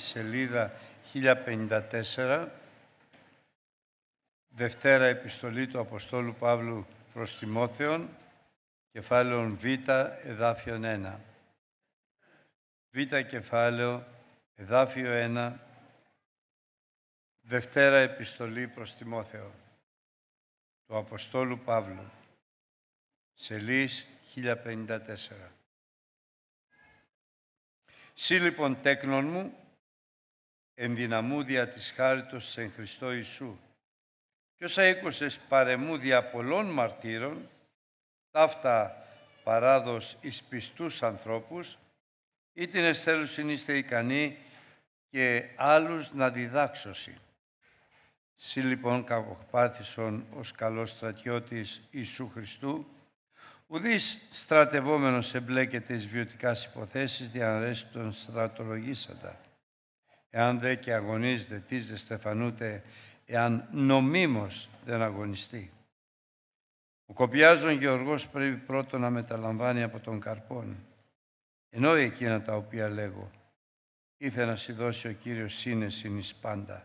σελίδα 1054, Δευτέρα Επιστολή του Αποστόλου Παύλου προς Τιμόθεον, κεφάλαιο Β, εδάφιο 1. Β κεφάλαιο, εδάφιο 1, Δευτέρα Επιστολή προς Τιμόθεο, του Αποστόλου Παύλου, σελίς 1054. Σύ λοιπόν τέκνον μου, εν δια της χάριτος σε Χριστό Ιησού. Κι όσα έκουσες παρεμούδια πολλών μαρτύρων, ταύτα παράδος εις πιστούς ανθρώπους, ή την εστέλουσιν είστε ικανοί και άλλους να διδάξωσιν. Συ λοιπόν καποχπάθησον ως καλός στρατιώτης Ιησού Χριστού, ουδής στρατευόμενος εμπλέκεται εις βιωτικάς υποθέσεις διαναρέσει τον στρατολογήσαντα εάν δε και αγωνίζεται, τι δε στεφανούται, εάν νομίμως δεν αγωνιστεί. Ο κοπιάζων Γεωργός πρέπει πρώτο να μεταλαμβάνει από τον καρπόν, ενώ εκείνα τα οποία λέγω, ήθε να σου δώσει ο Κύριος σύνεση εις πάντα.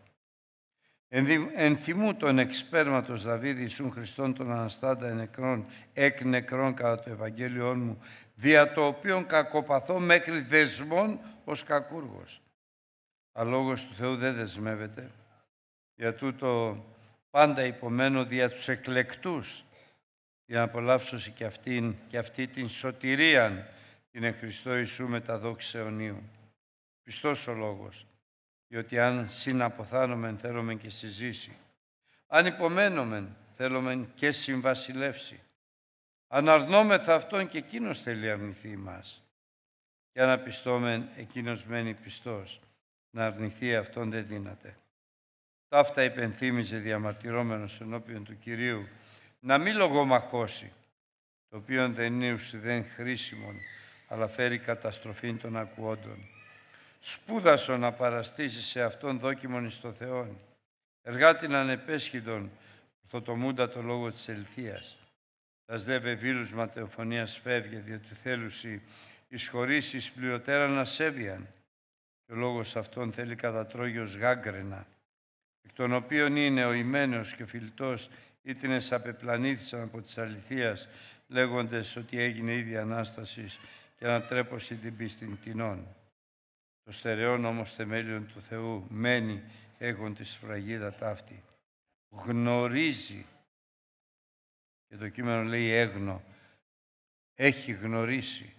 Ενθυμού τον εξπέρματος Δαβίδη Ιησούν Χριστόν τον Αναστάντα νεκρών, εκ νεκρών κατά το Ευαγγέλιο μου, δια το οποίον κακοπαθώ μέχρι δεσμών ως κακούργος Αλόγος του Θεού δεν δεσμεύεται. Για τούτο πάντα υπομένω δια τους εκλεκτούς για να απολαύσω και αυτήν και αυτή την σωτηρίαν την εν με Ιησού μεταδόξεωνίου. αιωνίου. Πιστός ο λόγος, διότι αν συναποθάνομεν θέλομεν και συζήσει, αν υπομένομεν θέλομεν και συμβασιλεύσει, αν αρνόμεθα αυτόν και εκείνος θέλει αρνηθεί μας. και αν απιστόμεν εκείνος μένει πιστός να αρνηθεί αυτόν δεν δύναται. Ταύτα υπενθύμιζε διαμαρτυρώμενος ενώπιον του Κυρίου να μην λογομαχώσει, το οποίο δεν είναι ουσίδεν χρήσιμον, αλλά φέρει καταστροφή των ακουόντων. Σπούδασο να παραστήσει σε αυτόν δόκιμον εις το Θεόν, εργάτην ανεπέσχυντον, ορθοτομούντα το λόγο της ελθείας. Τας δε βεβήλους ματαιοφωνίας φεύγε, διότι θέλουσι εις χωρίς πληρωτέρα να σέβιαν, και ο λόγος αυτόν θέλει κατατρόγιος γάγκρενα, εκ των οποίων είναι ο ημένος και ο φιλτός την απεπλανήθησαν από της αληθείας, λέγοντες ότι έγινε ήδη Ανάστασης και ανατρέπωση την πίστην τεινών. Το στερεόν όμως θεμέλιον του Θεού μένει έχουν τη σφραγίδα ταύτη. Γνωρίζει, και το κείμενο λέει έγνο, έχει γνωρίσει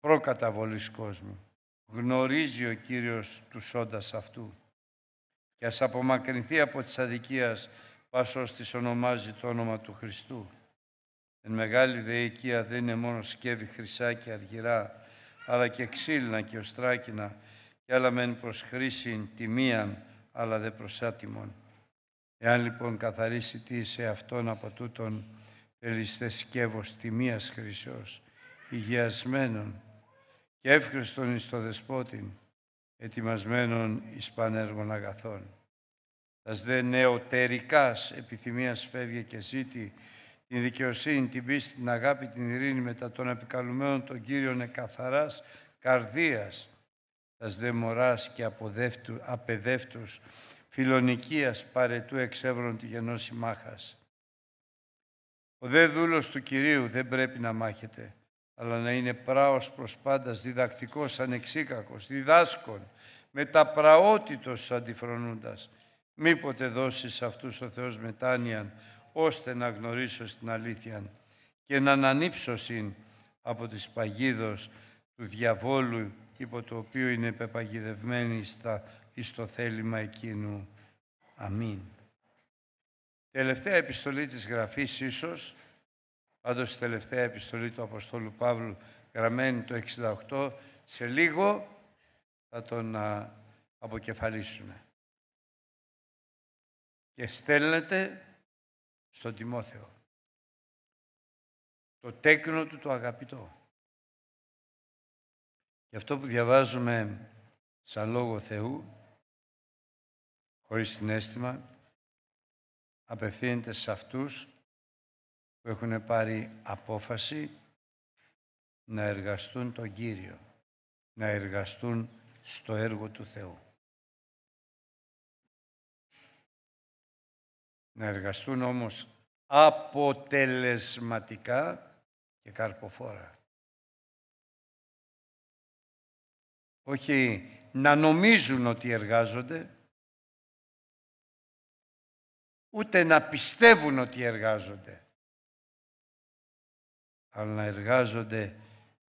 προκαταβολής κόσμου γνωρίζει ο Κύριος τους σώντας αυτού. Και ας απομακρυνθεί από τις αδικίας πάσος της ονομάζει το όνομα του Χριστού. Εν μεγάλη δεϊκία δεν είναι μόνο σκεύη χρυσά και αργυρά, αλλά και ξύλινα και οστράκινα, και άλλα μεν προς χρήση τιμίαν, αλλά δε προς άτιμον. Εάν λοιπόν καθαρίσει τι σε αυτόν από τούτον, τελείστε σκεύος τιμίας χρυσός, και εύχριστον εις το Δεσπότη, ετοιμασμένον εις πανέργων αγαθών. Τας δε νεωτερικάς επιθυμίας φεύγει και ζήτη, την δικαιοσύνη, την πίστη, την αγάπη, την ειρήνη μετά των επικαλουμένων των Κύριων εκαθαράς καρδίας, τας δε μωράς και αποδεύτου, απεδεύτους, φιλονικίας παρετού εξεύρων τη γενώση μάχας. Ο δε δούλος του Κυρίου δεν πρέπει να μάχεται, αλλά να είναι πράος προς πάντας, διδακτικός, ανεξίκακος, διδάσκων, μεταπραότητος αντιφρονούντας. Μήποτε δώσεις αυτούς ο Θεός μετάνοιαν, ώστε να γνωρίσω την αλήθεια και να ανανύψω συν από τις παγίδος του διαβόλου υπό το οποίο είναι πεπαγιδευμένη στα, εις το θέλημα εκείνου. Αμήν. Τελευταία επιστολή της Γραφής ίσως Πάντως η τελευταία επιστολή του Αποστόλου Παύλου γραμμένη το 68 σε λίγο θα τον αποκεφαλίσουμε. Και στέλνεται στον Τιμόθεο. Το τέκνο του το αγαπητό. Γι' αυτό που διαβάζουμε σαν Λόγο Θεού, χωρίς συνέστημα, απευθύνεται σε αυτούς που έχουν πάρει απόφαση να εργαστούν τον Κύριο, να εργαστούν στο έργο του Θεού. Να εργαστούν όμως αποτελεσματικά και καρποφόρα. Όχι να νομίζουν ότι εργάζονται, ούτε να πιστεύουν ότι εργάζονται αλλά να εργάζονται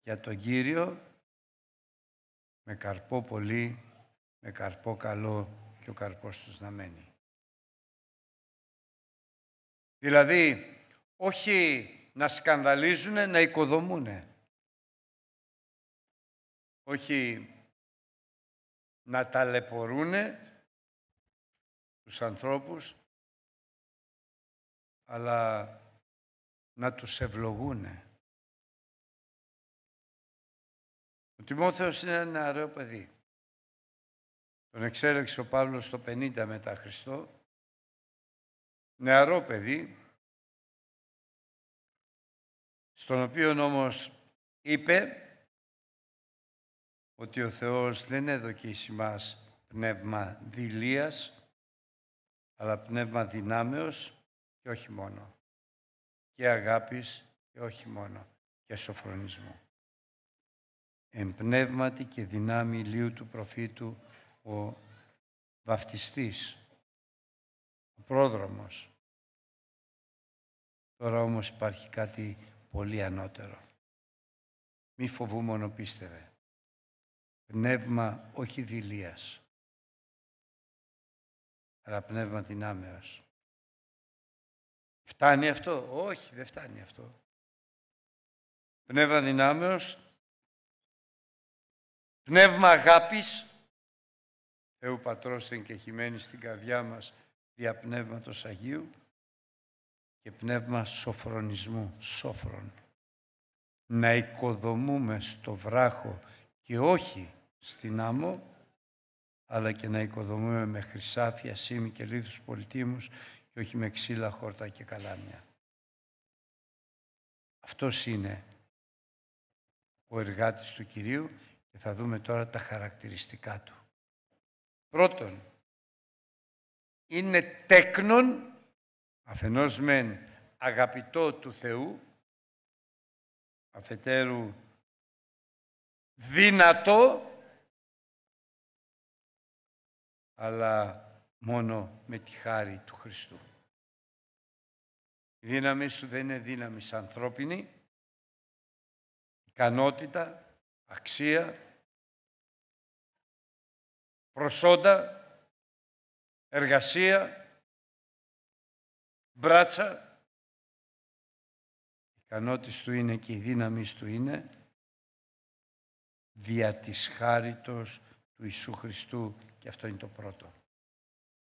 για τον Κύριο με καρπό πολύ, με καρπό καλό και ο καρπός τους να μένει. Δηλαδή, όχι να σκανδαλίζουν, να οικοδομούν. Όχι να ταλαιπωρούν τους ανθρώπους, αλλά να τους ευλογούνε. Ο Τιμόθεος είναι ένα νεαρό παιδί. Τον εξέλεξε ο Παύλος το 50 μετά Χριστό. Νεαρό παιδί, στον οποίο όμως είπε ότι ο Θεός δεν έδωκε πνεύμα δηλίας, αλλά πνεύμα δυνάμεως και όχι μόνο. Και αγάπης και όχι μόνο. Και σοφρονισμού εμπνεύματι και δυνάμει ηλίου του προφήτου ο βαφτιστής, ο πρόδρομος. Τώρα όμως υπάρχει κάτι πολύ ανώτερο. Μη φοβού μόνο πίστευε. Πνεύμα όχι δηλίας, αλλά πνεύμα δυνάμεως. Φτάνει αυτό. Όχι, δεν φτάνει αυτό. Πνεύμα δυνάμεως πνεύμα αγάπης, Θεού Πατρός εγκεχημένη στην καρδιά μας δια Πνεύματος Αγίου και πνεύμα σοφρονισμού, σόφρον. Να οικοδομούμε στο βράχο και όχι στην άμμο, αλλά και να οικοδομούμε με χρυσάφια, σήμη και λίθους πολιτήμους και όχι με ξύλα, χόρτα και καλάμια. Αυτός είναι ο εργάτης του Κυρίου και θα δούμε τώρα τα χαρακτηριστικά του. Πρώτον, είναι τέκνον, αφενός μεν αγαπητό του Θεού, αφετέρου δυνατό, αλλά μόνο με τη χάρη του Χριστού. Η δύναμη σου δεν είναι δύναμη ανθρώπινη, ικανότητα, αξία, προσόντα, εργασία, μπράτσα. Η ικανότης του είναι και η δύναμη του είναι δια της χάριτος του Ιησού Χριστού και αυτό είναι το πρώτο.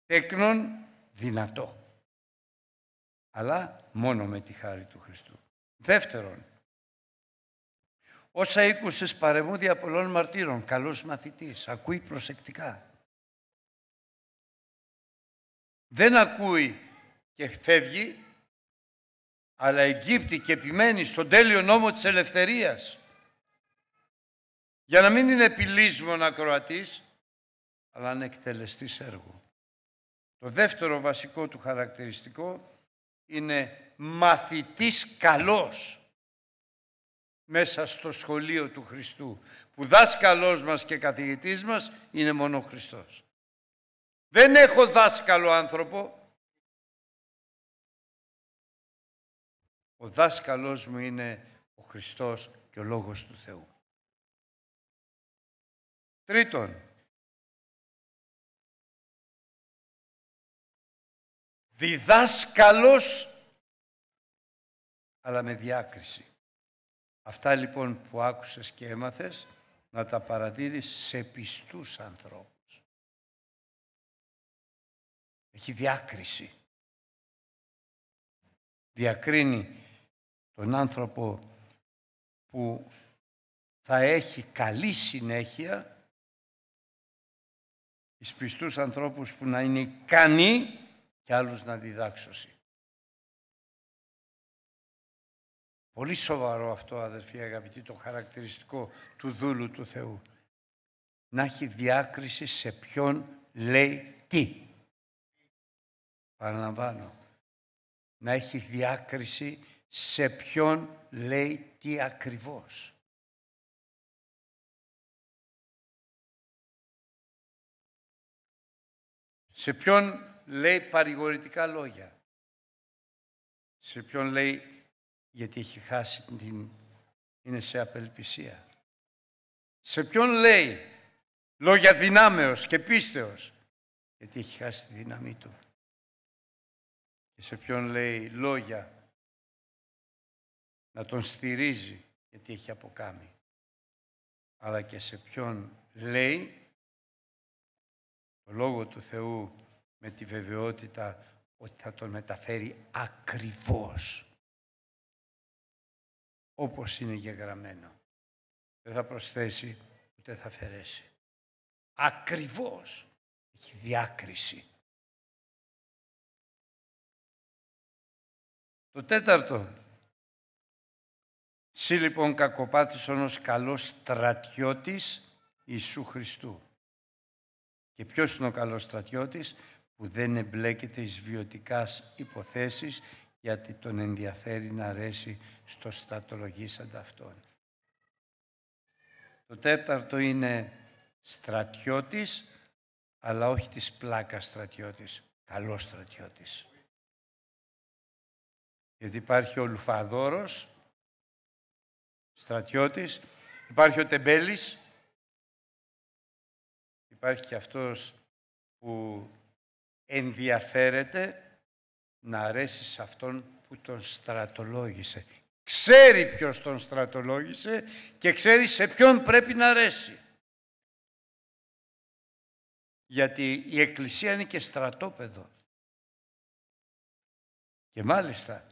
Τέκνον δυνατό, αλλά μόνο με τη χάρη του Χριστού. Δεύτερον, Όσα ήκουσες παρεμούδια πολλών μαρτύρων, καλός μαθητής, ακούει προσεκτικά. Δεν ακούει και φεύγει, αλλά εγκύπτει και επιμένει στον τέλειο νόμο της ελευθερίας. Για να μην είναι να ακροατής, αλλά να εκτελεστείς έργο. Το δεύτερο βασικό του χαρακτηριστικό είναι μαθητής καλός μέσα στο σχολείο του Χριστού, που δάσκαλός μας και καθηγητής μας είναι μόνο ο Χριστός. Δεν έχω δάσκαλο άνθρωπο. Ο δάσκαλός μου είναι ο Χριστός και ο Λόγος του Θεού. Τρίτον, διδάσκαλος, αλλά με διάκριση. Αυτά λοιπόν που άκουσες και έμαθες, να τα παραδίδεις σε πιστούς ανθρώπους. Έχει διάκριση. Διακρίνει τον άνθρωπο που θα έχει καλή συνέχεια εις πιστούς ανθρώπους που να είναι ικανοί και άλλους να διδάξωση. Πολύ σοβαρό αυτό, αδερφοί αγαπητοί, το χαρακτηριστικό του δούλου του Θεού. Να έχει διάκριση σε ποιον λέει τι. Παραλαμβάνω. Να έχει διάκριση σε ποιον λέει τι ακριβώς. Σε ποιον λέει παρηγορητικά λόγια. Σε ποιον λέει γιατί έχει χάσει την, είναι σε απελπισία. Σε ποιον λέει λόγια δυνάμεως και πίστεως, γιατί έχει χάσει τη δύναμή του. Και σε ποιον λέει λόγια να τον στηρίζει, γιατί έχει αποκάμει. Αλλά και σε ποιον λέει το Λόγο του Θεού με τη βεβαιότητα ότι θα τον μεταφέρει ακριβώς όπως είναι και γραμμένο. Δεν θα προσθέσει, ούτε θα αφαιρέσει. Ακριβώς έχει διάκριση. Το τέταρτο. Συ λοιπόν κακοπάθης ως καλός στρατιώτης Ιησού Χριστού. Και ποιος είναι ο καλός στρατιώτης που δεν εμπλέκεται εις βιωτικάς υποθέσεις γιατί τον ενδιαφέρει να αρέσει στο στρατολογήσαντα αυτόν. Το τέταρτο είναι στρατιώτης, αλλά όχι της πλάκας στρατιώτης, καλός στρατιώτης. Γιατί υπάρχει ο Λουφαδόρος, στρατιώτης, υπάρχει ο Τεμπέλης, υπάρχει και αυτός που ενδιαφέρεται να αρέσει σε αυτόν που τον στρατολόγησε. Ξέρει ποιος τον στρατολόγησε και ξέρει σε ποιον πρέπει να αρέσει. Γιατί η Εκκλησία είναι και στρατόπεδο. Και μάλιστα,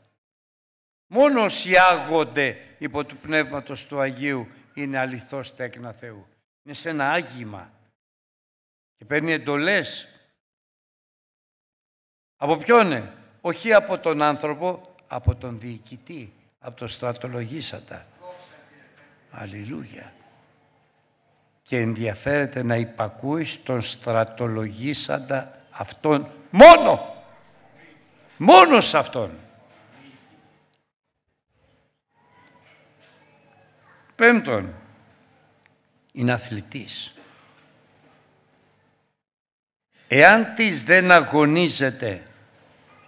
μόνο όσοι άγονται υπό του Πνεύματος του Αγίου είναι αληθώς τέκνα Θεού. Είναι σε ένα άγημα και παίρνει εντολές. Από ποιον είναι? όχι από τον άνθρωπο, από τον διοικητή, από τον στρατολογήσατα. Αλληλούια. Και ενδιαφέρεται να υπακούεις τον στρατολογήσαντα αυτόν μόνο. Μόνο σε αυτόν. Πέμπτον, είναι αθλητής. Εάν της δεν αγωνίζεται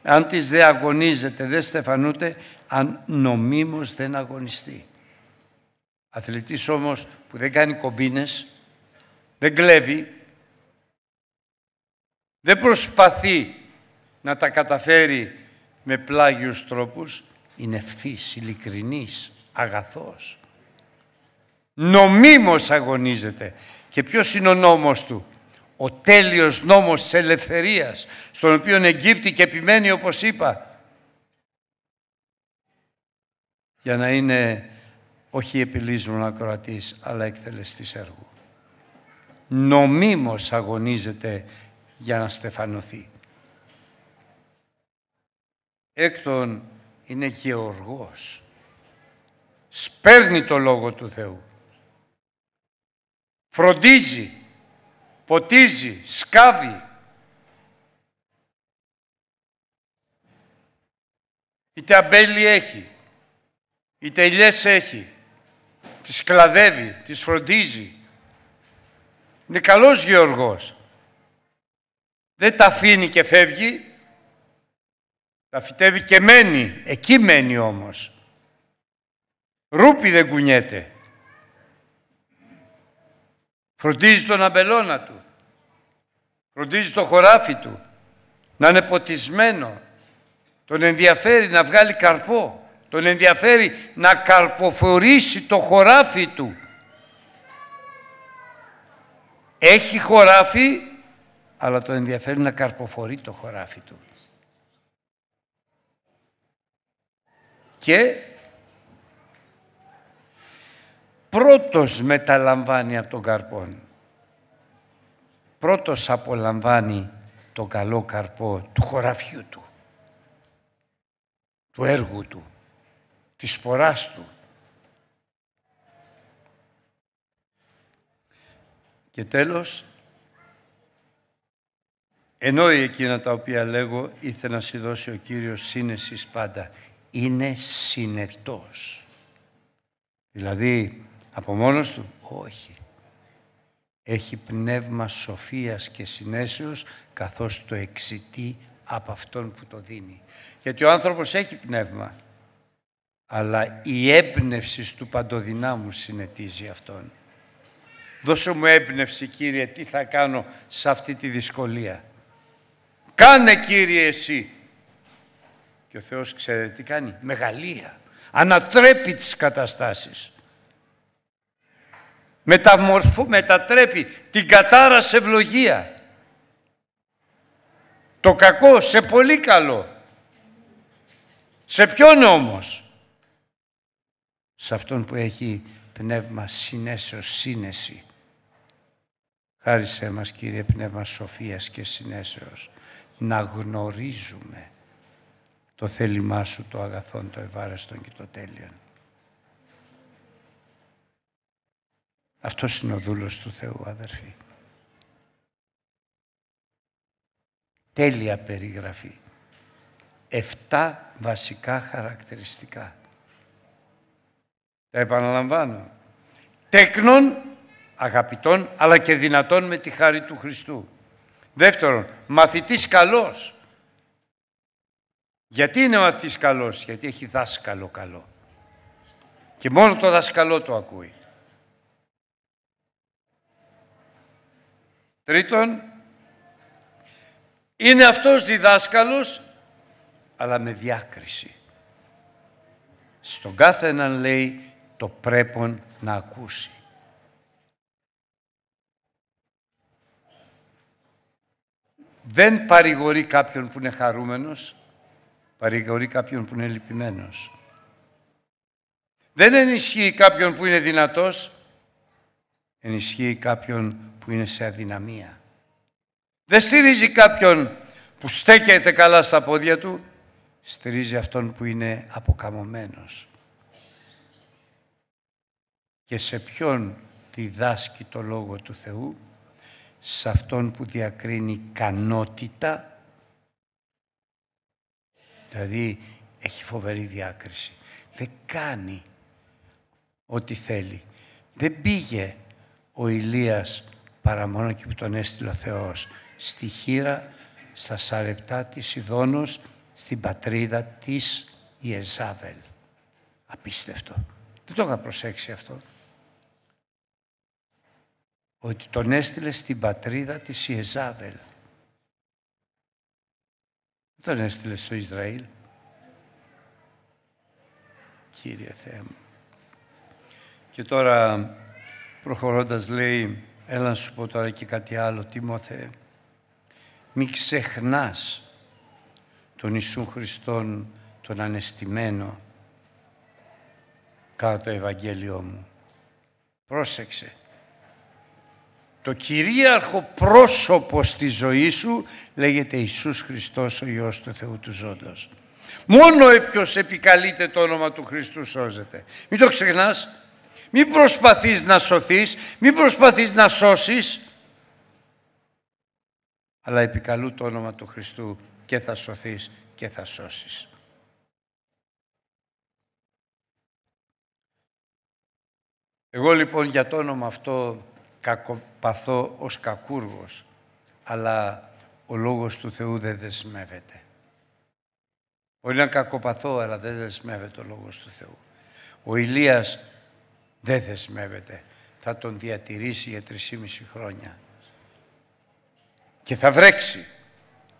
αν τις δε αγωνίζεται, δε στεφανούτε, αν νομίμως δεν αγωνιστεί. Αθλητής όμως που δεν κάνει κομπίνες, δεν κλέβει, δεν προσπαθεί να τα καταφέρει με πλάγιους τρόπους, είναι ευθύς, ειλικρινής, αγαθός. Νομίμως αγωνίζεται. Και ποιος είναι ο νόμος του ο τέλειος νόμος της ελευθερίας, στον οποίο εγκύπτει και επιμένει όπως είπα, για να είναι όχι να κρατήσει αλλά εκτελεστής έργου. Νομίμως αγωνίζεται για να στεφανωθεί. Έκτον είναι γεωργός. Σπέρνει το Λόγο του Θεού. Φροντίζει ποτίζει, σκάβει. Είτε αμπέλι έχει, είτε ηλιές έχει, τις κλαδεύει, τις φροντίζει. Είναι καλός γεωργός. Δεν τα αφήνει και φεύγει, τα φυτεύει και μένει. Εκεί μένει όμως. Ρούπι δεν κουνιέται. Φροντίζει τον αμπελώνα του. Φροντίζει το χωράφι του. Να είναι ποτισμένο. Τον ενδιαφέρει να βγάλει καρπό. Τον ενδιαφέρει να καρποφορήσει το χωράφι του. Έχει χωράφι, αλλά τον ενδιαφέρει να καρποφορεί το χωράφι του. Και πρώτος μεταλαμβάνει από τον καρπόν. Πρώτος απολαμβάνει τον καλό καρπό του χωραφιού του, του έργου του, της σποράς του. Και τέλος, εννοεί εκείνα τα οποία λέγω, ήθελα να σου δώσει ο Κύριος σύνεσης πάντα. Είναι συνετός. Δηλαδή, από μόνος του. Όχι. Έχει πνεύμα σοφίας και συνέσεως καθώς το εξητεί από αυτόν που το δίνει. Γιατί ο άνθρωπος έχει πνεύμα. Αλλά η έμπνευση του παντοδυνάμου συνετίζει αυτόν. Δώσε μου έμπνευση Κύριε τι θα κάνω σε αυτή τη δυσκολία. Κάνε Κύριε εσύ. Και ο Θεός ξέρετε τι κάνει. Μεγαλία. Ανατρέπει τις καταστάσεις. Μεταμορφού, μετατρέπει την κατάρα σε ευλογία. Το κακό σε πολύ καλό. Σε ποιον όμως. Σε αυτόν που έχει πνεύμα συνέσεως, σύνεση. Χάρισέ μας Κύριε Πνεύμα Σοφίας και Συνέσεως να γνωρίζουμε το θέλημά Σου, το αγαθόν, το ευάρεστον και το τέλειον. Αυτός είναι ο δούλος του Θεού, αδερφοί. Τέλεια περιγραφή. Εφτά βασικά χαρακτηριστικά. Τα επαναλαμβάνω. Τεκνών, αγαπητών, αλλά και δυνατών με τη χάρη του Χριστού. Δεύτερον, μαθητής καλός. Γιατί είναι μαθητής καλός, γιατί έχει δάσκαλο καλό. Και μόνο το δάσκαλό το ακούει. Τρίτον, είναι αυτός διδάσκαλος, αλλά με διάκριση. Στον κάθε έναν λέει το πρέπον να ακούσει. Δεν παρηγορεί κάποιον που είναι χαρούμενος, παρηγορεί κάποιον που είναι λυπημένος. Δεν ενισχύει κάποιον που είναι δυνατός, ενισχύει κάποιον που είναι σε αδυναμία. Δεν στηρίζει κάποιον που στέκεται καλά στα πόδια του, στηρίζει αυτόν που είναι αποκαμωμένος. Και σε ποιον διδάσκει το Λόγο του Θεού, σε αυτόν που διακρίνει κανότητα, δηλαδή έχει φοβερή διάκριση. Δεν κάνει ό,τι θέλει. Δεν πήγε ο Ηλίας παρά μόνο και που τον έστειλε ο Θεός. Στη χείρα, στα σαρεπτά της ιδόνος στην πατρίδα της Ιεζάβελ. Απίστευτο. Δεν το είχα προσέξει αυτό. Ότι τον έστειλε στην πατρίδα της Ιεζάβελ. Δεν τον έστειλε στο Ισραήλ. Κύριε Θεέ μου. Και τώρα Προχωρώντας λέει, έλα να σου πω τώρα και κάτι άλλο, Τίμωθε, μη ξεχνάς τον Ιησού Χριστόν, τον Ανεστημένο, κάτω το Ευαγγέλιό μου. Πρόσεξε. Το κυρίαρχο πρόσωπο στη ζωή σου λέγεται Ιησούς Χριστός, ο Υιός του Θεού του Ζώντος. Μόνο ποιος επικαλείται το όνομα του Χριστού σώζεται. Μην το ξεχνάς, μην προσπαθείς να σωθείς, μην προσπαθείς να σώσεις, αλλά επικαλού το όνομα του Χριστού και θα σωθείς και θα σώσεις. Εγώ λοιπόν για το όνομα αυτό κακοπαθώ ως κακούργος, αλλά ο λόγος του Θεού δεν δεσμεύεται. Μπορεί να κακοπαθώ, αλλά δεν δεσμεύεται ο λόγος του Θεού. Ο Ηλίας δεν δεσμεύεται. Θα τον διατηρήσει για 3,5 χρόνια. Και θα βρέξει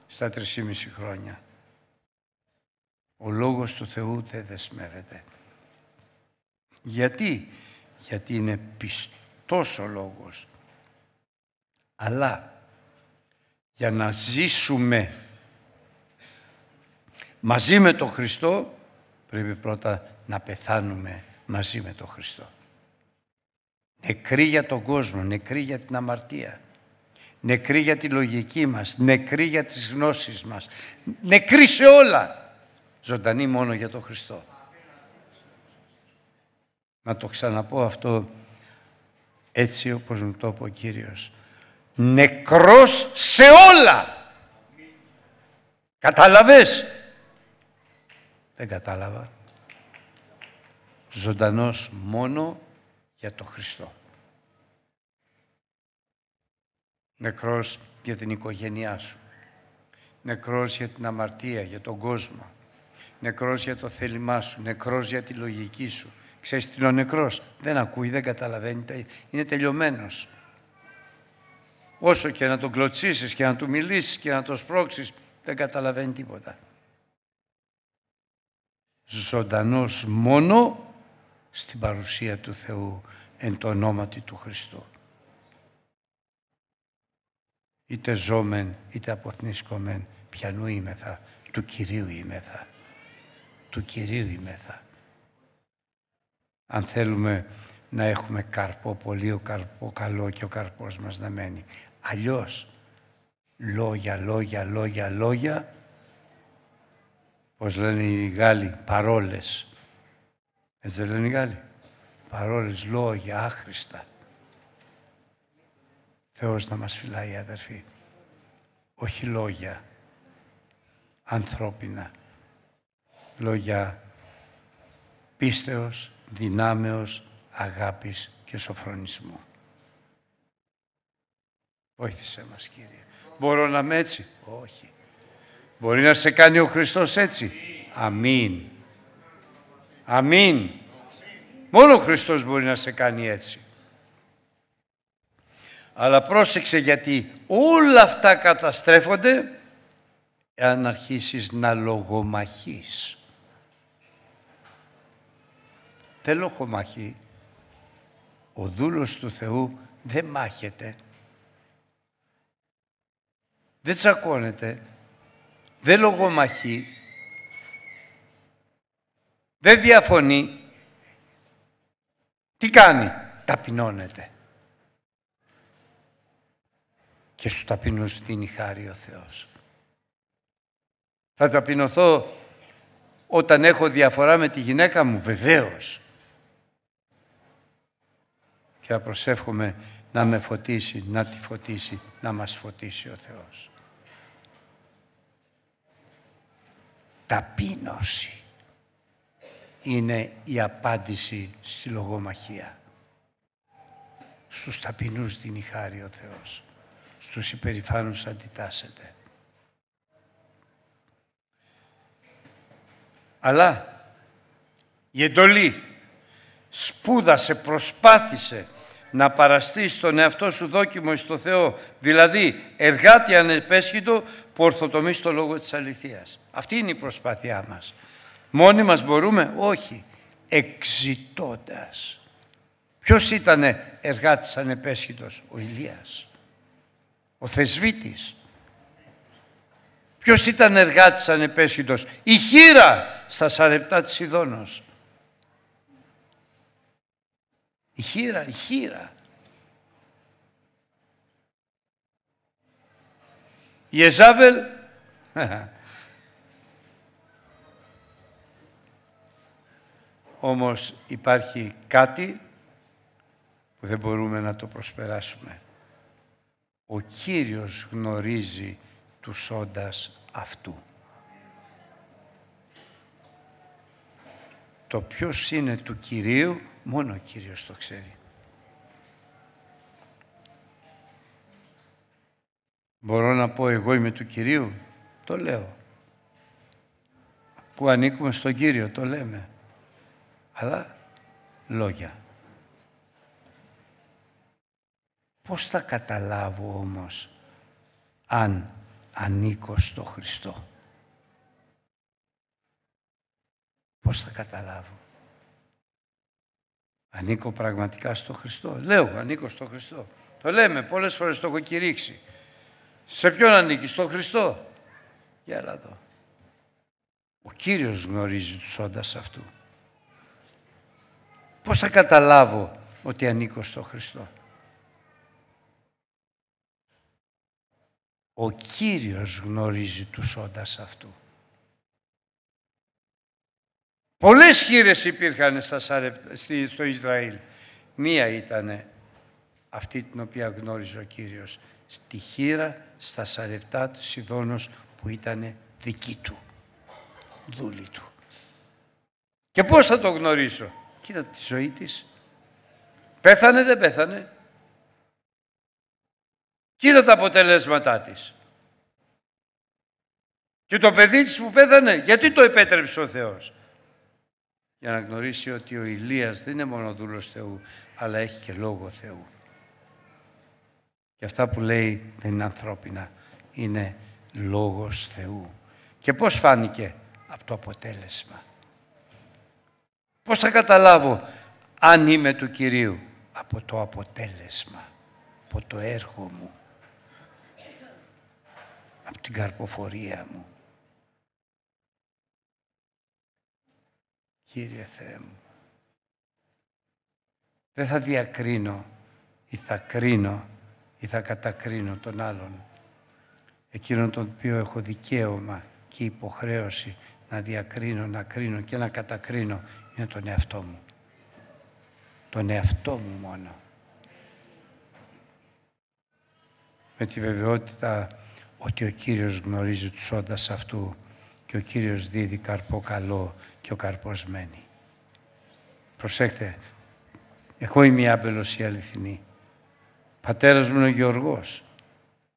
στα 3,5 χρόνια. Ο Λόγος του Θεού δεν δεσμεύεται. Γιατί? Γιατί είναι πιστός ο Λόγος. Αλλά για να ζήσουμε μαζί με τον Χριστό πρέπει πρώτα να πεθάνουμε μαζί με τον Χριστό. Νεκρή για τον κόσμο, νεκρή για την αμαρτία, Νεκρή για τη λογική μας, νεκρή για τις γνώσεις μας, Νεκρή σε όλα, Ζωντανή μόνο για τον Χριστό. Να το ξαναπώ αυτό έτσι όπως μου το είπε ο Κύριος. Νεκρός σε όλα. Κατάλαβες. Δεν κατάλαβα. Ζωντανός μόνο για τον Χριστό. Νεκρός για την οικογένειά σου. Νεκρός για την αμαρτία, για τον κόσμο. Νεκρός για το θέλημά σου. Νεκρός για τη λογική σου. Ξέρεις τι είναι ο νεκρός. Δεν ακούει, δεν καταλαβαίνει. Είναι τελειωμένος. Όσο και να τον κλωτσίσεις και να του μιλήσεις και να τον σπρώξεις, δεν καταλαβαίνει τίποτα. Ζωντανός μόνο στην παρουσία του Θεού εν το ονόματι του Χριστού. Είτε ζώμεν, είτε αποθνίσκομεν, πιανού είμεθα, του Κυρίου είμεθα. Του Κυρίου είμεθα. Αν θέλουμε να έχουμε καρπό πολύ, ο καρπό καλό και ο καρπός μας να μένει. Αλλιώς, λόγια, λόγια, λόγια, λόγια, πώς λένε οι Γάλλοι, παρόλες, έτσι δεν λένε οι Γάλλοι. Παρόλες λόγια άχρηστα. Θεός να μας φυλάει αδερφοί. Όχι λόγια ανθρώπινα. Λόγια πίστεως, δυνάμεως, αγάπης και σοφρονισμού. Βοήθησέ μας Κύριε. Μπορώ να είμαι έτσι. Όχι. Μπορεί να σε κάνει ο Χριστός έτσι. Αμήν. Αμήν. Μόνο ο Χριστός μπορεί να σε κάνει έτσι. Αλλά πρόσεξε γιατί όλα αυτά καταστρέφονται εάν αρχίσεις να λογομαχείς. Δεν λογομαχεί. Ο δούλος του Θεού δεν μάχεται. Δεν τσακώνεται. Δεν λογομαχεί. Δεν διαφωνεί. Τι κάνει, ταπεινώνεται. Και σου ταπεινούς δίνει χάρη ο Θεός. Θα ταπεινωθώ όταν έχω διαφορά με τη γυναίκα μου, βεβαίως. Και θα προσεύχομαι να με φωτίσει, να τη φωτίσει, να μας φωτίσει ο Θεός. Ταπείνωση είναι η απάντηση στη λογομαχία. Στους ταπεινούς δίνει χάρη ο Θεός. Στους υπερηφάνους αντιτάσσεται. Αλλά η εντολή σπούδασε, προσπάθησε να παραστεί στον εαυτό σου δόκιμο στο Θεό, δηλαδή εργάτη ανεπέσχυτο που ορθοτομείς στο λόγο της αληθείας. Αυτή είναι η προσπάθειά μας. Μόνοι μας μπορούμε, όχι, εξητώντας. Ποιος ήταν εργάτης ανεπέσχυτος, ο Ηλίας, ο Θεσβήτης. Ποιος ήταν εργάτης ανεπέσχυτος, η χείρα στα σαρεπτά της ιδόνος. Η χείρα, η χείρα. Η Εζάβελ, Όμως υπάρχει κάτι που δεν μπορούμε να το προσπεράσουμε. Ο Κύριος γνωρίζει τους όντας αυτού. Το ποιος είναι του Κυρίου, μόνο ο Κύριος το ξέρει. Μπορώ να πω εγώ είμαι του Κυρίου, το λέω. Που ανήκουμε στον Κύριο, το λέμε αλλά λόγια. Πώς θα καταλάβω όμως αν ανήκω στο Χριστό. Πώς θα καταλάβω. Ανήκω πραγματικά στο Χριστό. Λέω, ανήκω στο Χριστό. Το λέμε, πολλές φορές το έχω κηρύξει. Σε ποιον ανήκει, στο Χριστό. Για να δω. Ο Κύριος γνωρίζει τους όντας αυτού. Πώς θα καταλάβω ότι ανήκω στο Χριστό. Ο Κύριος γνωρίζει τους όντας αυτού. Πολλές χείρες υπήρχαν στο Ισραήλ. Μία ήταν αυτή την οποία γνώριζε ο Κύριος. Στη χείρα, στα σαρεπτά του Σιδώνος που ήταν δική του, δούλη του. Και πώς θα το γνωρίσω. Κοίτα τη ζωή της. Πέθανε, δεν πέθανε. Κοίτα τα αποτελέσματά της. Και το παιδί της που πέθανε, γιατί το επέτρεψε ο Θεός. Για να γνωρίσει ότι ο Ηλίας δεν είναι μόνο δούλος Θεού, αλλά έχει και λόγο Θεού. Και αυτά που λέει δεν είναι ανθρώπινα, είναι λόγος Θεού. Και πώς φάνηκε από το αποτέλεσμα. Πώς θα καταλάβω αν είμαι του Κυρίου. Από το αποτέλεσμα, από το έργο μου, από την καρποφορία μου. Κύριε Θεέ μου, δεν θα διακρίνω ή θα κρίνω ή θα κατακρίνω τον άλλον. Εκείνον τον οποίο έχω δικαίωμα και υποχρέωση να διακρίνω, να κρίνω και να κατακρίνω είναι τον εαυτό μου. Τον εαυτό μου μόνο. Με τη βεβαιότητα ότι ο Κύριος γνωρίζει τους όντας αυτού και ο Κύριος δίδει καρπό καλό και ο καρπός μένει. Προσέχτε, εγώ είμαι η άμπελος η αληθινή. Πατέρας μου είναι ο Γεωργός.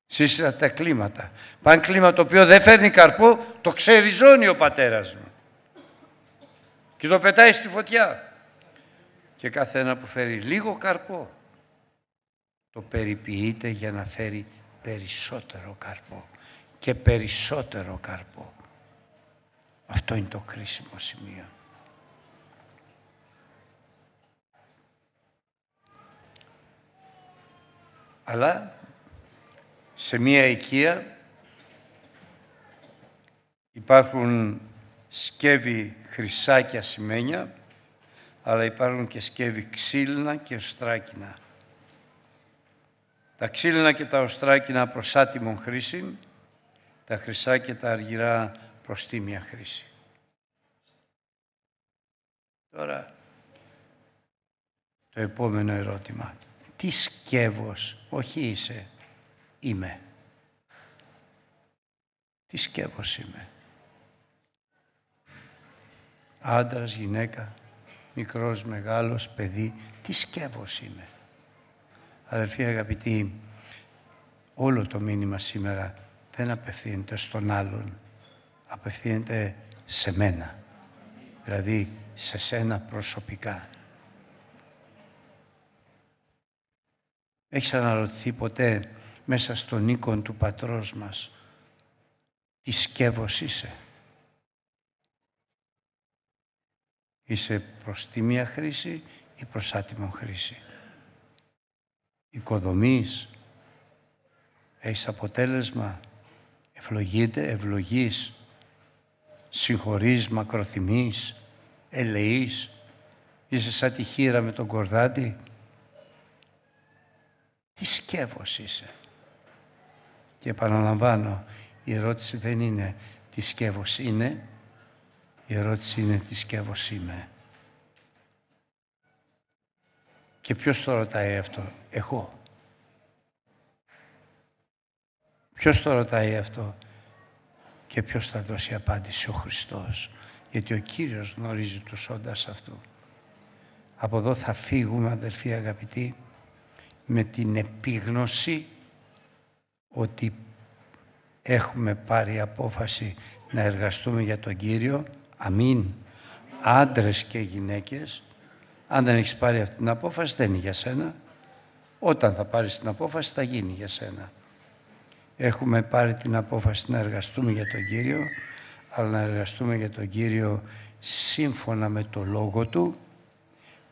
Σύστησα τα κλίματα. Πάνε κλίμα το οποίο δεν φέρνει καρπό, το ξεριζώνει ο πατέρας μου και το πετάει στη φωτιά. Και κάθε ένα που φέρει λίγο καρπό, το περιποιείται για να φέρει περισσότερο καρπό και περισσότερο καρπό. Αυτό είναι το κρίσιμο σημείο. Αλλά σε μία οικία υπάρχουν σκεύη χρυσάκια σημαίνια, αλλά υπάρχουν και σκεύη ξύλινα και οστράκινα. Τα ξύλινα και τα οστράκινα προς άτιμον χρήση, τα χρυσά και τα αργυρά προς τίμια χρήση. Τώρα, το επόμενο ερώτημα. Τι σκεύος, όχι είσαι, είμαι. Τι σκεύος είμαι άντρας, γυναίκα, μικρός, μεγάλος, παιδί, τι σκεύος είμαι. Αδελφοί αγαπητοί, όλο το μήνυμα σήμερα δεν απευθύνεται στον άλλον, απευθύνεται σε μένα, δηλαδή σε σένα προσωπικά. Έχεις αναρωτηθεί ποτέ μέσα στον οίκον του πατρός μας τι σκεύος είσαι. Είσαι προς τίμια χρήση ή προς άτιμο χρήση. Οικοδομείς, έχεις αποτέλεσμα, ευλογείται, ευλογείς, συγχωρείς, μακροθυμείς, ελεείς, είσαι σαν τη χείρα με τον κορδάτη. Τι σκεύος είσαι. Και επαναλαμβάνω, η ερώτηση δεν είναι τι σκεύος είναι, η ερώτηση είναι τι σκεύος είμαι. Και ποιος το ρωτάει αυτό. Εγώ. Ποιος το ρωτάει αυτό. Και ποιος θα δώσει απάντηση ο Χριστός. Γιατί ο Κύριος γνωρίζει τους όντας αυτού. Από εδώ θα φύγουμε αδελφοί αγαπητοί με την επίγνωση ότι έχουμε πάρει απόφαση να εργαστούμε για τον Κύριο αμήν, άντρες και γυναίκες, αν δεν έχεις πάρει αυτή την απόφαση δεν είναι για σένα. Όταν θα πάρεις την απόφαση θα γίνει για σένα. Έχουμε πάρει την απόφαση να εργαστούμε για τον Κύριο, αλλά να εργαστούμε για τον Κύριο σύμφωνα με το Λόγο Του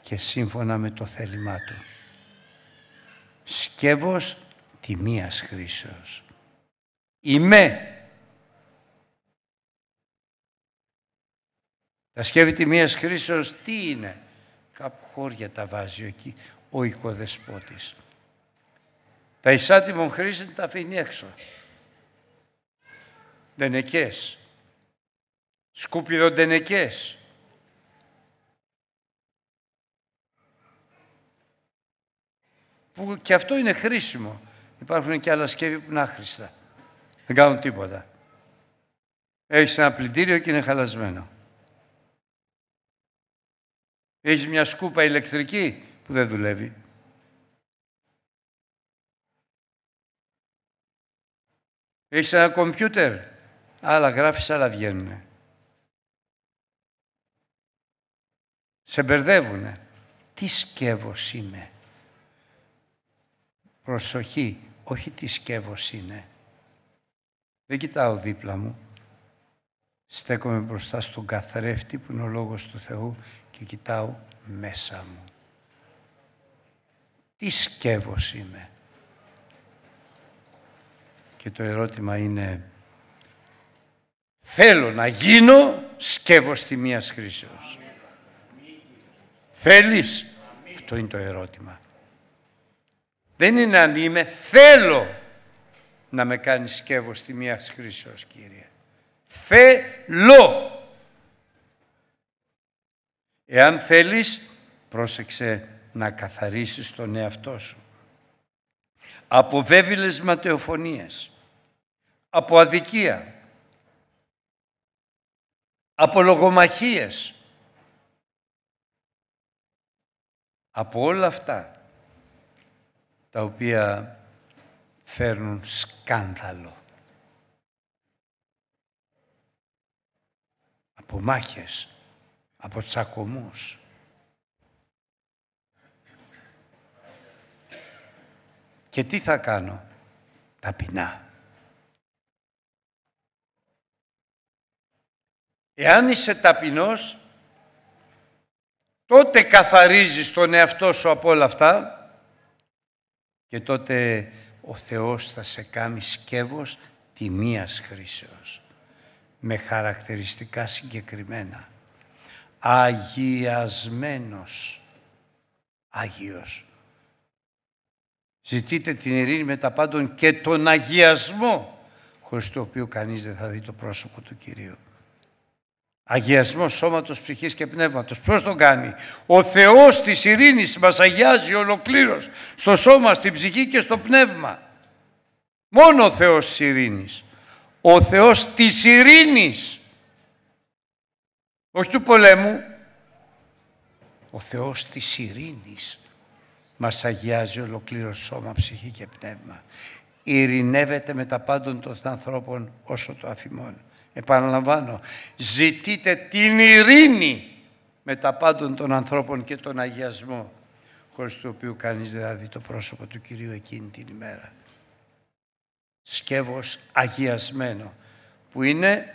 και σύμφωνα με το θέλημά Του. τη τιμίας χρήσεως. Είμαι Τα σκεύη τιμίας Χρήσεως τι είναι. Κάπου χώρια τα βάζει εκεί ο οικοδεσπότης. Τα εισάτιμων χρήσεων τα αφήνει έξω. Δενεκές. Σκούπιδο Που και αυτό είναι χρήσιμο. Υπάρχουν και άλλα σκεύη που είναι άχρηστα. Δεν κάνουν τίποτα. Έχεις ένα πλυντήριο και είναι χαλασμένο. Έχεις μια σκούπα ηλεκτρική που δεν δουλεύει. Έχεις ένα κομπιούτερ. Άλλα γράφεις, άλλα βγαίνουν. Σε μπερδεύουν. Τι σκεύος είμαι. Προσοχή, όχι τι σκεύος είναι. Δεν κοιτάω δίπλα μου. Στέκομαι μπροστά στον καθρέφτη που είναι ο Λόγος του Θεού και κοιτάω μέσα μου. Τι σκεύος είμαι. Και το ερώτημα είναι θέλω να γίνω σκεύος τιμίας χρήσεως. Θέλεις. Αυτό είναι το ερώτημα. Δεν είναι αν είμαι, θέλω να με κάνει σκεύος μια χρήσεως, Κύριε. Θέλω Εάν θέλεις, πρόσεξε να καθαρίσεις τον εαυτό σου. Από βέβηλες ματαιοφωνίες, από αδικία, από λογομαχίες, από όλα αυτά τα οποία φέρνουν σκάνδαλο. Από μάχες, από τσακωμούς. Και τι θα κάνω, ταπεινά. Εάν είσαι ταπεινός, τότε καθαρίζεις τον εαυτό σου από όλα αυτά και τότε ο Θεός θα σε κάνει σκεύος τιμίας χρήσεως με χαρακτηριστικά συγκεκριμένα αγιασμένος, Άγιος. Ζητείτε την ειρήνη με τα πάντων και τον αγιασμό, χωρίς το οποίο κανείς δεν θα δει το πρόσωπο του Κυρίου. Αγιασμός σώματος, ψυχής και πνεύματος. Ποιος τον κάνει. Ο Θεός της ειρήνης μας αγιάζει ολοκλήρως στο σώμα, στην ψυχή και στο πνεύμα. Μόνο ο Θεός της ειρήνης. Ο Θεός της ειρήνης όχι του πολέμου. Ο Θεός της ειρήνης μας αγιάζει ολοκλήρω σώμα, ψυχή και πνεύμα. Ειρηνεύεται με τα πάντων των ανθρώπων όσο το αφημών. Επαναλαμβάνω, ζητείτε την ειρήνη με τα πάντων των ανθρώπων και τον αγιασμό, χωρίς το οποίο κανείς δεν θα δει το πρόσωπο του Κυρίου εκείνη την ημέρα. Σκεύος αγιασμένο, που είναι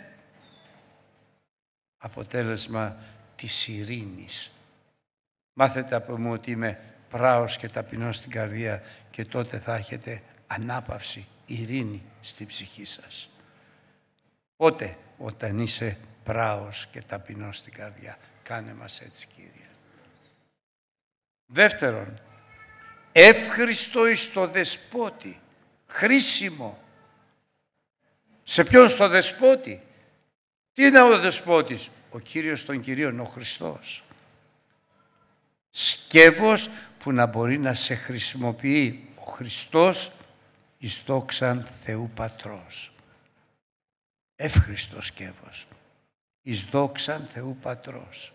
αποτέλεσμα της ειρήνης. Μάθετε από μου ότι είμαι πράος και ταπεινός στην καρδία και τότε θα έχετε ανάπαυση, ειρήνη στη ψυχή σας. Πότε όταν είσαι πράος και ταπεινός στην καρδιά. Κάνε μας έτσι Κύριε. Δεύτερον, εύχριστο εις το δεσπότη, χρήσιμο. Σε ποιον στο δεσπότη. Τι είναι ο δεσπότης, ο Κύριος των Κυρίων, ο Χριστός. Σκεύος που να μπορεί να σε χρησιμοποιεί ο Χριστός εις δόξαν Θεού Πατρός. Εύχριστος σκεύος, εις δόξαν Θεού Πατρός.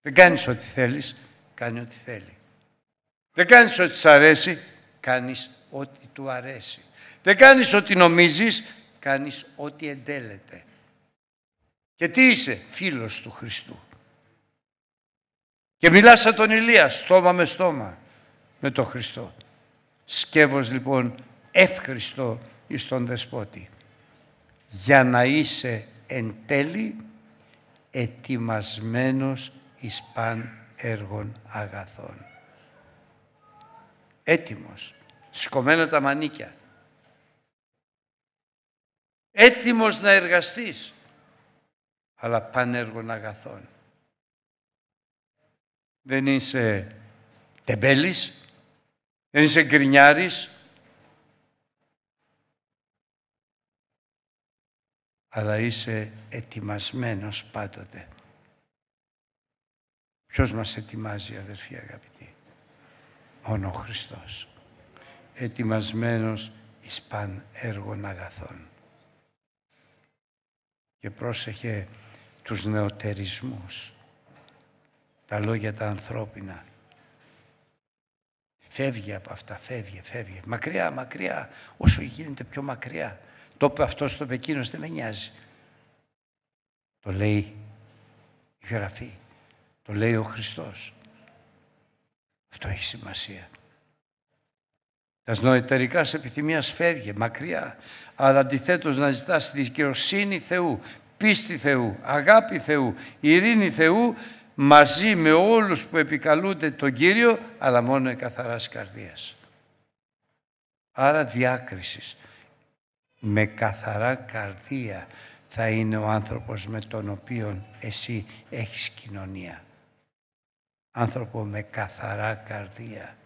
Δεν κάνεις ό,τι θέλεις, κάνει ό,τι θέλει. Δεν κάνεις ό,τι σ' αρέσει, κάνεις ό,τι του αρέσει. Δεν κάνεις ό,τι νομίζεις, κάνεις ό,τι εντέλεται. Και τι είσαι, φίλος του Χριστού. Και μιλάς σαν τον Ηλία, στόμα με στόμα, με τον Χριστό. Σκεύος λοιπόν εύχριστο εις τον Δεσπότη. Για να είσαι εν τέλει ετοιμασμένος εις παν έργων αγαθών. Έτοιμος, σκομμένα τα μανίκια. Έτοιμος να εργαστείς αλλά πανέργων αγαθών. Δεν είσαι τεμπέλης, δεν είσαι γκρινιάρης, αλλά είσαι ετοιμασμένος πάντοτε. Ποιος μας ετοιμάζει αδερφοί αγαπητοί. Μόνο ο Χριστός. Ετοιμασμένος εις παν έργων αγαθών. Και πρόσεχε τους νεοτερισμούς, τα λόγια τα ανθρώπινα. Φεύγει από αυτά, φεύγει, φεύγει. Μακριά, μακριά, όσο γίνεται πιο μακριά. Το είπε αυτός, στο είπε δεν με νοιάζει. Το λέει η Γραφή, το λέει ο Χριστός. Αυτό έχει σημασία. Τα νοητερικά σε επιθυμίας φεύγει μακριά, αλλά αντιθέτως να ζητάς τη δικαιοσύνη Θεού, πίστη Θεού, αγάπη Θεού, ειρήνη Θεού, μαζί με όλους που επικαλούνται τον Κύριο, αλλά μόνο καθαράς καρδίας. Άρα διάκρισης. Με καθαρά καρδία θα είναι ο άνθρωπος με τον οποίο εσύ έχεις κοινωνία. Άνθρωπο με καθαρά καρδία.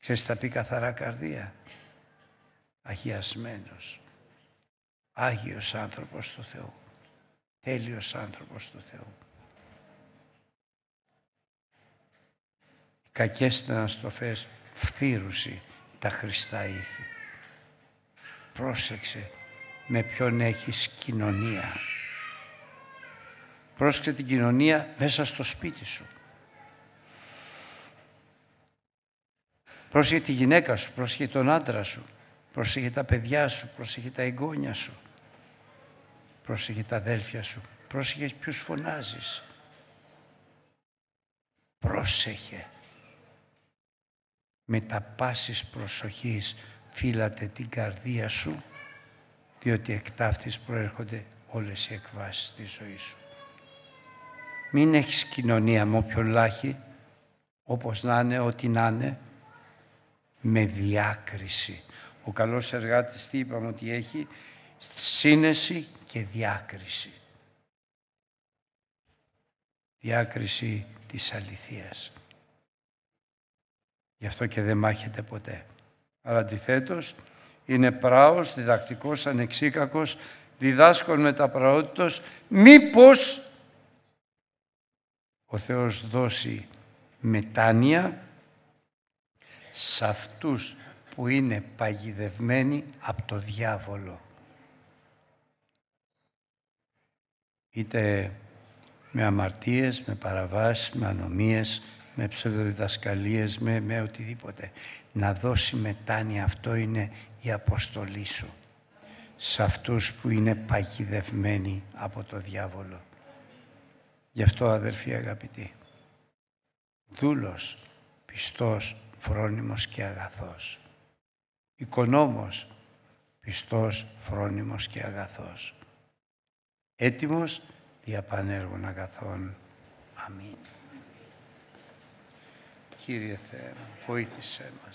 Ξέρεις θα πει καθαρά καρδία. Αγιασμένος. Άγιος άνθρωπος του Θεού. Τέλειος άνθρωπος του Θεού. Οι κακές αναστροφές τα Χριστά ήθη. Πρόσεξε με ποιον έχεις κοινωνία. Πρόσεξε την κοινωνία μέσα στο σπίτι σου. Πρόσεχε τη γυναίκα σου, πρόσεχε τον άντρα σου, πρόσεχε τα παιδιά σου, πρόσεχε τα εγγόνια σου. Πρόσεχε τα αδέλφια σου. Πρόσεχε ποιους φωνάζεις. Πρόσεχε. Με τα πάσης προσοχής φύλατε την καρδία σου, διότι εκ προέρχονται όλες οι εκβάσεις της ζωής σου. Μην έχεις κοινωνία με όποιον λάχει, όπως να είναι, ό,τι να είναι, με διάκριση. Ο καλός εργάτης τι είπαμε ότι έχει, σύνεση και διάκριση. Διάκριση της αληθείας. Γι' αυτό και δεν μάχεται ποτέ. Αλλά αντιθέτως είναι πράος, διδακτικός, ανεξίκακος, διδάσκων μεταπραότητος, μήπως ο Θεός δώσει μετάνοια σε αυτούς που είναι παγιδευμένοι από το διάβολο. είτε με αμαρτίες, με παραβάσεις, με ανομίες, με ψευδοδιδασκαλίες, με, με οτιδήποτε. Να δώσει μετάνοια, αυτό είναι η αποστολή σου σε αυτούς που είναι παγιδευμένοι από το διάβολο. Γι' αυτό αδερφοί αγαπητοί, δούλος, πιστός, φρόνιμος και αγαθός. Οικονόμος, πιστός, φρόνιμος και αγαθός έτοιμος δια πανέργων αγαθών. Αμήν. Κύριε Θεέ, βοήθησέ μας.